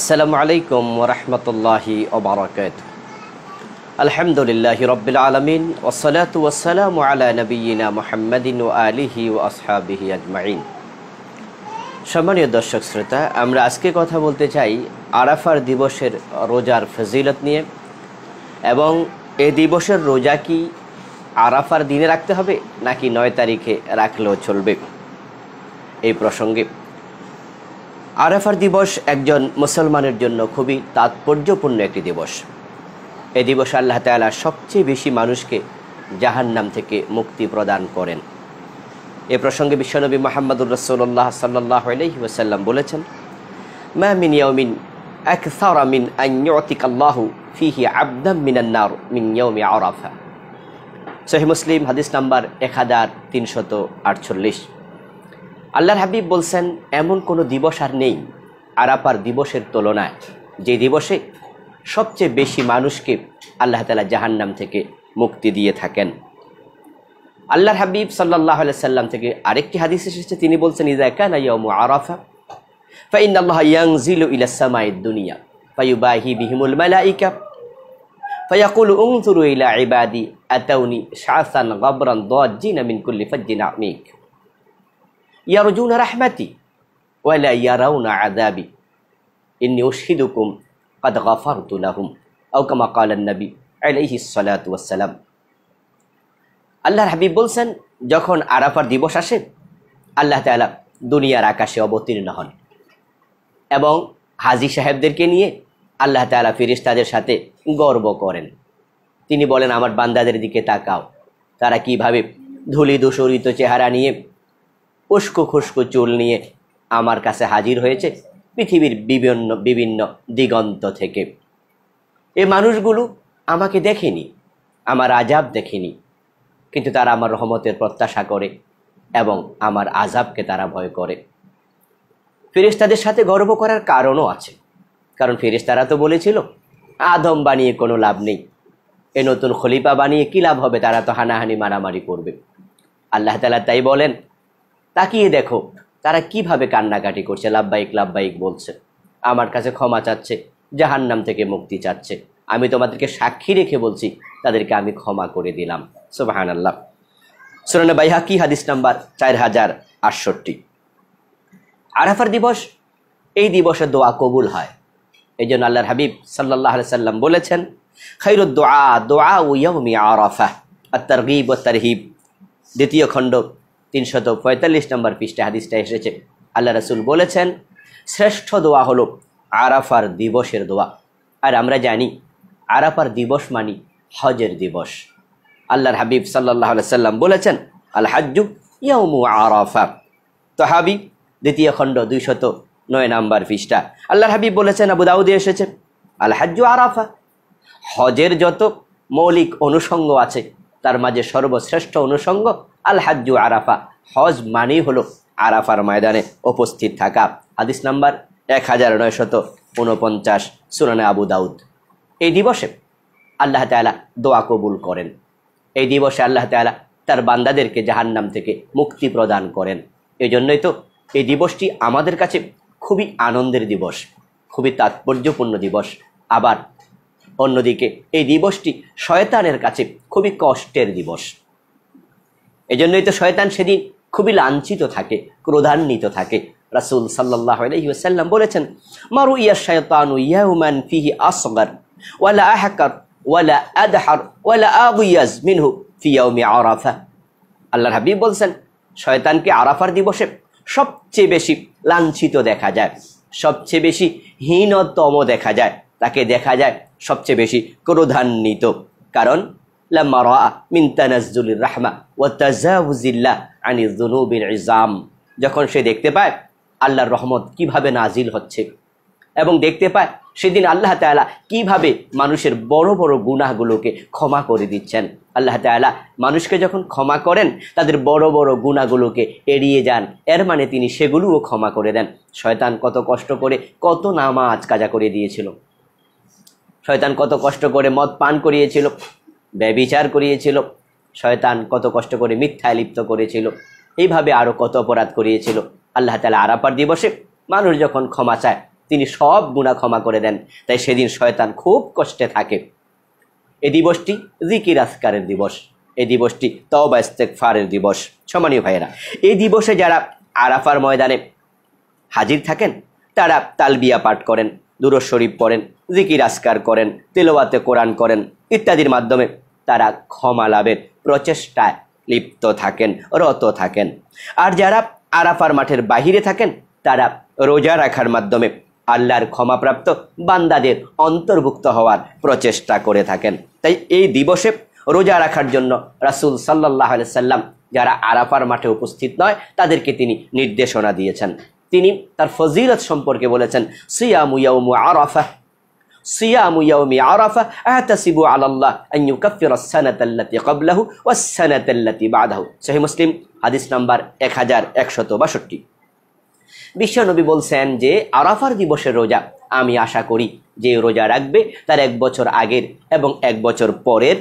আসসালামু আলাইকুম ওরহমতুল্লাহি ওবরাকাত আলহামদুলিল্লাহ রবিল আলমিন ওসলাত ওসালাম আলা নবীনা মোহাম্মদিন ও আলিহি ও আসহাবিহি আজমাইন সম্মানীয় দর্শক শ্রোতা আমরা আজকে কথা বলতে চাই আরাফার দিবসের রোজার ফজিলত নিয়ে এবং এ দিবসের রোজা কি আরাফার দিনে রাখতে হবে নাকি নয় তারিখে রাখলেও চলবে এই প্রসঙ্গে আরাফার দিবস একজন মুসলমানের জন্য খুবই তাৎপর্যপূর্ণ একটি দিবস এ দিবস আল্লাহ তালা সবচেয়ে বেশি মানুষকে জাহান নাম থেকে মুক্তি প্রদান করেন এ প্রসঙ্গে বিশ্বনবী মোহাম্মদুর রসুল্লাহ সাল্লাহ আলহি বলেছেন মাহমিন ইয়মিন أكثر من أن يعتق الله فيه মিন من আরাফা সহি মুসলিম হাদিস নাম্বার এক হাজার তিনশত আটচল্লিশ আল্লাহর হাবিব বলছেন এমন কোনো দিবস আর নেই আরাপার দিবসের তুলনায় যে দিবসে সবচেয়ে বেশি মানুষকে আল্লাহ তালা জাহান্নাম থেকে মুক্তি দিয়ে থাকেন আল্লাহর হাবিব সাল্লাহ সাল্লাম থেকে আরেকটি হাদিস এসেছে তিনি বলছেন ইজা কানা মু আরাফা ফাইন আল্লাহ ইয়াংজিল ইলাসামায় দুনিয়া ফাইউ ফাইবাহি বিহিমুল মালাইকা فيقول انظروا إلى عبادي أتوني شعثا غبرا ضاجين من كل فج عميق ইয়ারজুন রাহমাতি ওয়ালা ইয়ারাউনা আযাবি ইন্নী উশহিদুকুম قد غفرت لهم أو كما قال নবী عليه الصلاة والسلام আল্লাহর হাবিব বলছেন যখন আরাফার দিবস আসে আল্লাহ তাআলা দুনিয়ার আকাশে অবতীর্ণ হন এবং হাজি সাহেবদেরকে নিয়ে আল্লাহ তালা ফিরিস্তাদের সাথে গর্ব করেন তিনি বলেন আমার বান্দাদের দিকে তাকাও তারা কিভাবে ধুলি দূষরিত চেহারা নিয়ে উস্কো খুস্কো চুল নিয়ে আমার কাছে হাজির হয়েছে পৃথিবীর বিভিন্ন বিভিন্ন দিগন্ত থেকে এ মানুষগুলো আমাকে দেখেনি আমার আজাব দেখেনি কিন্তু তারা আমার রহমতের প্রত্যাশা করে এবং আমার আজাবকে তারা ভয় করে ফিরিস্তাদের সাথে গর্ব করার কারণও আছে কারণ ফিরিস্তারা তো বলেছিল আদম বানিয়ে কোনো লাভ নেই এ নতুন খলিফা বানিয়ে কী লাভ হবে তারা তো হানাহানি মারামারি করবে আল্লাহ তালা তাই বলেন তাকিয়ে দেখো তারা কিভাবে কান্নাকাটি করছে লাভবাহিক লাভবাহিক বলছে আমার কাছে ক্ষমা চাচ্ছে জাহান্নাম থেকে মুক্তি চাচ্ছে আমি তোমাদেরকে সাক্ষী রেখে বলছি তাদেরকে আমি ক্ষমা করে দিলাম সোবাহান আল্লাহ সুরানা বাইহাকি হাদিস নাম্বার চার হাজার আটষট্টি আরাফার দিবস এই দিবসে দোয়া কবুল হয় এই জন্য আল্লাহর হাবিব সাল্লাহ সাল্লাম বলেছেন খৈর দোয়া দোয়া উইয়া আরাফা আর তার গিব ও তার দ্বিতীয় খণ্ড তিনশত পঁয়তাল্লিশ নম্বর পৃষ্ঠে হাদিসটা এসেছে আল্লাহ রসুল বলেছেন শ্রেষ্ঠ দোয়া হলো আরাফার দিবসের দোয়া আর আমরা জানি আরাফার দিবস মানি হজের দিবস আল্লাহর হাবিব সাল্লাহ সাল্লাম বলেছেন আল ইয়ামু ইয়াউমু আরাফা তহাবি দ্বিতীয় খণ্ড দুইশত নয় নাম্বার পৃষ্ঠা আল্লাহর হাবিব বলেছেন আবু দাউদি এসেছে আল আরাফা হজের যত মৌলিক অনুষঙ্গ আছে তার মাঝে সর্বশ্রেষ্ঠ অনুষঙ্গ আলহাজ্জু আরাফা হজ মানেই হলো আরাফার ময়দানে উপস্থিত থাকা হাদিস নাম্বার এক হাজার নয়শত উনপঞ্চাশ সুরানে আবু দাউদ এই দিবসে আল্লাহ তালা দোয়া কবুল করেন এই দিবসে আল্লাহ তালা তার বান্দাদেরকে জাহান্নাম থেকে মুক্তি প্রদান করেন এই জন্যই তো এই দিবসটি আমাদের কাছে খুবই আনন্দের দিবস খুবই তাৎপর্যপূর্ণ দিবস আবার অন্যদিকে এই দিবসটি শয়তানের কাছে খুবই কষ্টের দিবস এজন্যই তো শয়তান সেদিন খুবই লাঞ্ছিত থাকে ক্রোধান্বিত থাকে রাসুল সাল্লাহ আলহিউসাল্লাম বলেছেন মারু ইয়া শয়তানু ইয়াহুমান ফিহি আসগর ওয়ালা আহাকার ওয়ালা আদহার ওয়ালা আগুয়াজ মিনহু ফিয়াউমি আরাফা আল্লাহ হাবিব বলছেন শয়তানকে আরাফার দিবসে সবচেয়ে বেশি লাঞ্ছিত দেখা যায় সবচেয়ে বেশি হীনতম দেখা যায় তাকে দেখা যায় সবচেয়ে বেশি ক্রোধান্বিত কারণ لما رأى من تنزل الرحمة وتزاوز الله عن الذنوب العظام যখন সে দেখতে পায় আল্লাহর রহমত কিভাবে নাজিল হচ্ছে এবং দেখতে পায় সেদিন আল্লাহ তালা কিভাবে মানুষের বড় বড় গুনাহগুলোকে ক্ষমা করে দিচ্ছেন আল্লাহ তালা মানুষকে যখন ক্ষমা করেন তাদের বড় বড় গুণাগুলোকে এড়িয়ে যান এর মানে তিনি সেগুলোও ক্ষমা করে দেন শয়তান কত কষ্ট করে কত নামাজ কাজা করে দিয়েছিল শয়তান কত কষ্ট করে মদ পান করিয়েছিল ব্যবিচার করিয়েছিল শয়তান কত কষ্ট করে মিথ্যায় লিপ্ত করেছিল এইভাবে আরও কত অপরাধ করিয়েছিল আল্লাহ তালা আরাপার দিবসে মানুষ যখন ক্ষমা চায় তিনি সব গুণা ক্ষমা করে দেন তাই সেদিন শয়তান খুব কষ্টে থাকে এ দিবসটি জিকির আসকারের দিবস এ দিবসটি তওবা ফারের দিবস সমানীয় ভাইয়েরা এই দিবসে যারা আরাফার ময়দানে হাজির থাকেন তারা তালবিয়া পাঠ করেন দুরস শরীফ পড়েন জিকির আসকার করেন তেলোয়াতে কোরআন করেন ইত্যাদির মাধ্যমে তারা ক্ষমা লাভের প্রচেষ্টায় লিপ্ত থাকেন রত থাকেন আর যারা আরাফার মাঠের বাহিরে থাকেন তারা রোজা রাখার মাধ্যমে আল্লাহর ক্ষমাপ্রাপ্ত বান্দাদের অন্তর্ভুক্ত হওয়ার প্রচেষ্টা করে থাকেন তাই এই দিবসে রোজা রাখার জন্য রাসুল সাল্লাহ সাল্লাম যারা আরাফার মাঠে উপস্থিত নয় তাদেরকে তিনি নির্দেশনা দিয়েছেন তিনি তার ফজিলত সম্পর্কে বলেছেন সিয়ামু ইয়াউমু আরাফা সিয়ামু ইয়াউমি আরাফা আহতাসিবু আলাল্লাহ আন ইউকাফিরা সানাতাল্লাতি ক্বাবলাহু ওয়াস সানাতাল্লাতি বাদাহু সহিহ মুসলিম হাদিস নাম্বার 1162 বিশ্বনবী বলছেন যে আরাফার দিবসের রোজা আমি আশা করি যে রোজা রাখবে তার এক বছর আগের এবং এক বছর পরের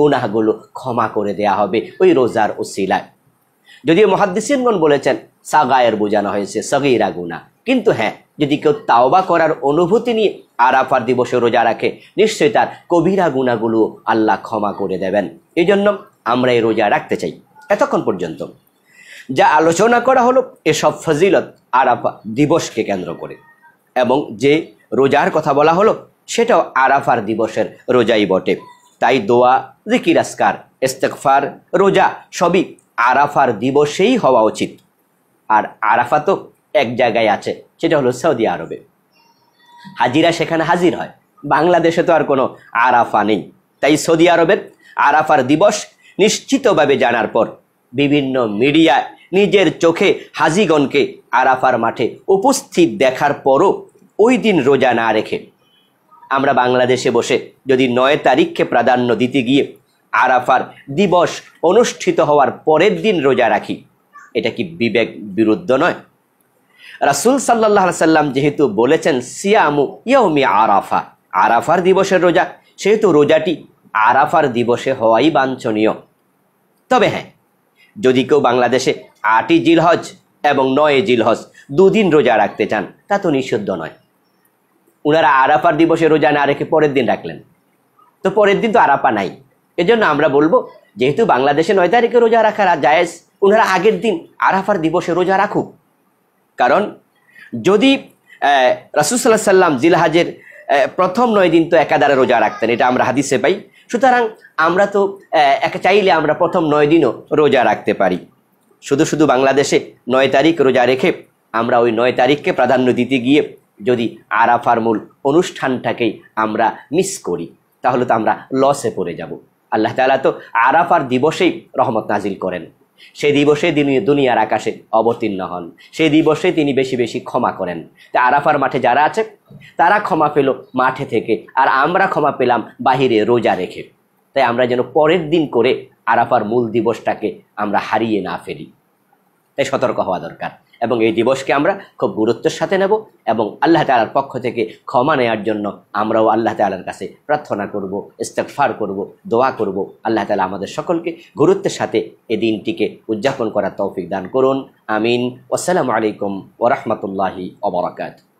গুনাহগুলো ক্ষমা করে দেয়া হবে ওই রোজার ওসিলায় যদিও মহাদ্দিসিনগণ বলেছেন সাগায়ের বোঝানো হয়েছে সগিরা গুনা কিন্তু হ্যাঁ যদি কেউ তাওবা করার অনুভূতি নিয়ে আরাফার দিবসে রোজা রাখে নিশ্চয়ই তার কবিরা গুণাগুলো আল্লাহ ক্ষমা করে দেবেন এই জন্য আমরা এই রোজা রাখতে চাই এতক্ষণ পর্যন্ত যা আলোচনা করা হলো এসব ফজিলত আরাফা দিবসকে কেন্দ্র করে এবং যে রোজার কথা বলা হলো সেটাও আরাফার দিবসের রোজাই বটে তাই দোয়া জিকিরাস্কার ইস্তেকফার রোজা সবই আরাফার দিবসেই হওয়া উচিত আর আরাফা তো এক জায়গায় আছে সেটা হলো সৌদি আরবে হাজিরা সেখানে হাজির হয় বাংলাদেশে তো আর কোনো আরাফা নেই তাই সৌদি আরবের আরাফার দিবস নিশ্চিতভাবে জানার পর বিভিন্ন মিডিয়া নিজের চোখে হাজিগণকে আরাফার মাঠে উপস্থিত দেখার পরও ওই দিন রোজা না রেখে আমরা বাংলাদেশে বসে যদি নয় তারিখকে প্রাধান্য দিতে গিয়ে আরাফার দিবস অনুষ্ঠিত হওয়ার পরের দিন রোজা রাখি এটা কি বিবেক বিরুদ্ধ নয় রাসুল সাল্লাহ সাল্লাম যেহেতু বলেছেন সিয়ামু ইয়ৌমি আরাফা আরাফার দিবসের রোজা সেহেতু রোজাটি আরাফার দিবসে হওয়াই বাঞ্ছনীয় তবে হ্যাঁ যদি কেউ বাংলাদেশে আটই জিলহজ এবং নয় জিলহজ দুদিন রোজা রাখতে চান তা তো নিষিদ্ধ নয় ওনারা আরাফার দিবসে রোজা না রেখে পরের দিন রাখলেন তো পরের দিন তো আরাফা নাই এজন্য আমরা বলবো যেহেতু বাংলাদেশে নয় তারিখে রোজা রাখা জায়েজ ওনারা আগের দিন আরাফার দিবসে রোজা রাখুক কারণ যদি রাসুসাল্লাহ সাল্লাম জিলহাজের প্রথম নয় দিন তো একাধারে রোজা রাখতেন এটা আমরা হাদিসে পাই সুতরাং আমরা তো চাইলে আমরা প্রথম নয় দিনও রোজা রাখতে পারি শুধু শুধু বাংলাদেশে নয় তারিখ রোজা রেখে আমরা ওই নয় তারিখকে প্রাধান্য দিতে গিয়ে যদি আরাফার মূল অনুষ্ঠানটাকেই আমরা মিস করি তাহলে তো আমরা লসে পড়ে যাব আল্লাহ তালা তো আরাফার দিবসেই রহমত নাজিল করেন সেই দিবসে তিনি দুনিয়ার আকাশে অবতীর্ণ হন সেই দিবসে তিনি বেশি বেশি ক্ষমা করেন তা আরাফার মাঠে যারা আছে তারা ক্ষমা পেল মাঠে থেকে আর আমরা ক্ষমা পেলাম বাহিরে রোজা রেখে তাই আমরা যেন পরের দিন করে আরাফার মূল দিবসটাকে আমরা হারিয়ে না ফেলি তাই সতর্ক হওয়া দরকার এবং এই দিবসকে আমরা খুব গুরুত্বের সাথে নেব এবং আল্লাহ তালার পক্ষ থেকে ক্ষমা নেওয়ার জন্য আমরাও আল্লাহ তালার কাছে প্রার্থনা করব ইস্তেকফার করব দোয়া করব আল্লাহ তালা আমাদের সকলকে গুরুত্বের সাথে এই দিনটিকে উদযাপন করার তৌফিক দান করুন আমিন আসসালামু আলাইকুম ওরহমতুল্লাহি অবরাকাত